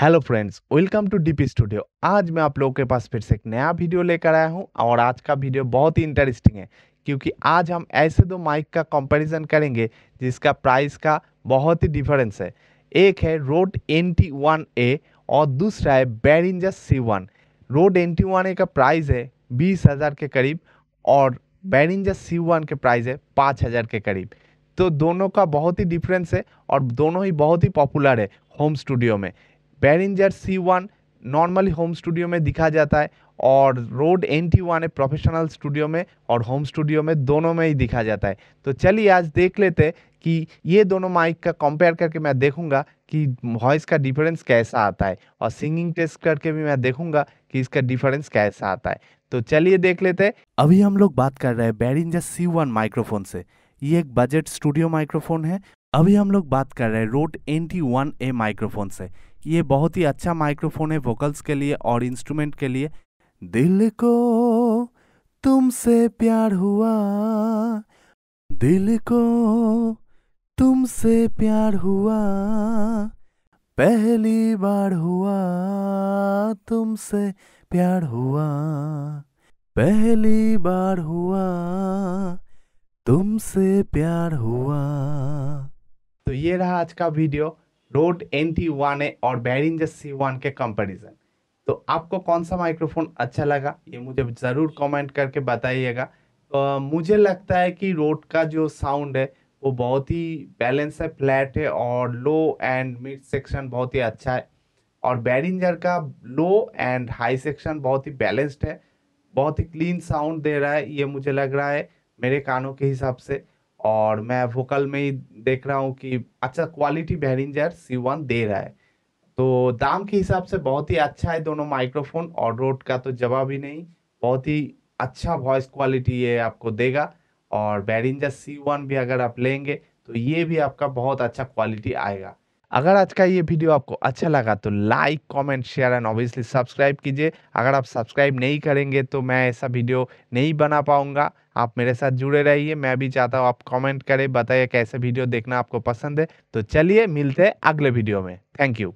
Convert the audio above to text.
hello friends welcome to DP studio आज मैं आप लोगों के पास फिर से एक नया वीडियो लेकर आया हूं और आज का वीडियो बहुत ही इंटरेस्टिंग है क्योंकि आज हम ऐसे दो माइक का कंपैरिजन करेंगे जिसका प्राइस का बहुत ही डिफरेंस है एक है Rode N T one A और दूसरा है Behringer C one Rode N T one A का प्राइस है बीस हज़ार के करीब और बैरिंजस सी वन के प्राइस है पाँच हज़ार के करीब तो दोनों का बहुत ही डिफरेंस है और दोनों ही बहुत ही पॉपुलर है होम स्टूडियो में Behringer C one normally home studio में दिखा जाता है और रोड एन टी वन है प्रोफेशनल स्टूडियो में और होम स्टूडियो में दोनों में ही दिखा जाता है तो चलिए आज देख लेते कि ये दोनों माइक का कंपेयर करके मैं देखूंगा कि वॉइस का डिफरेंस कैसा आता है और सिंगिंग टेस्ट करके भी मैं देखूंगा कि इसका डिफरेंस कैसा आता है तो चलिए देख लेते हैं अभी हम लोग बात कर रहे हैं बैरिंजर सी वन माइक्रोफोन से ये एक बजट स्टूडियो माइक्रोफोन है अभी हम लोग बात कर रहे हैं Rode N T one A microphone से ये बहुत ही अच्छा माइक्रोफोन है वोकल्स के लिए और इंस्ट्रूमेंट के लिए दिल को तुमसे प्यार हुआ दिल को तुमसे प्यार हुआ पहली बार हुआ तुमसे प्यार हुआ पहली बार हुआ तुमसे प्यार हुआ तो ये रहा आज का video Rode N T one है और बैरिंजर सी वन के कंपेरिजन तो आपको कौन सा माइक्रोफोन अच्छा लगा ये मुझे ज़रूर कमेंट करके बताइएगा तो मुझे लगता है कि रोड का जो साउंड है वो बहुत ही बैलेंस है फ्लैट है और लो एंड मिड सेक्शन बहुत ही अच्छा है और बैरिंजर का लो एंड हाई सेक्शन बहुत ही बैलेंस्ड है बहुत ही क्लीन साउंड दे रहा है ये मुझे लग रहा है मेरे कानों के हिसाब से और मैं वोकल में ही देख रहा हूँ कि अच्छा क्वालिटी बेरिंजर सी वन दे रहा है तो दाम के हिसाब से बहुत ही अच्छा है दोनों माइक्रोफोन और रोड का तो जवाब ही नहीं बहुत ही अच्छा वॉइस क्वालिटी ये आपको देगा और बेरिंजर सी वन भी अगर आप लेंगे तो ये भी आपका बहुत अच्छा क्वालिटी आएगा अगर आज का ये वीडियो आपको अच्छा लगा तो like comment share and obviously subscribe कीजिए अगर आप सब्सक्राइब नहीं करेंगे तो मैं ऐसा वीडियो नहीं बना पाऊंगा आप मेरे साथ जुड़े रहिए मैं भी चाहता हूँ आप कमेंट करें बताइए कैसे वीडियो देखना आपको पसंद है तो चलिए मिलते हैं अगले वीडियो में थैंक यू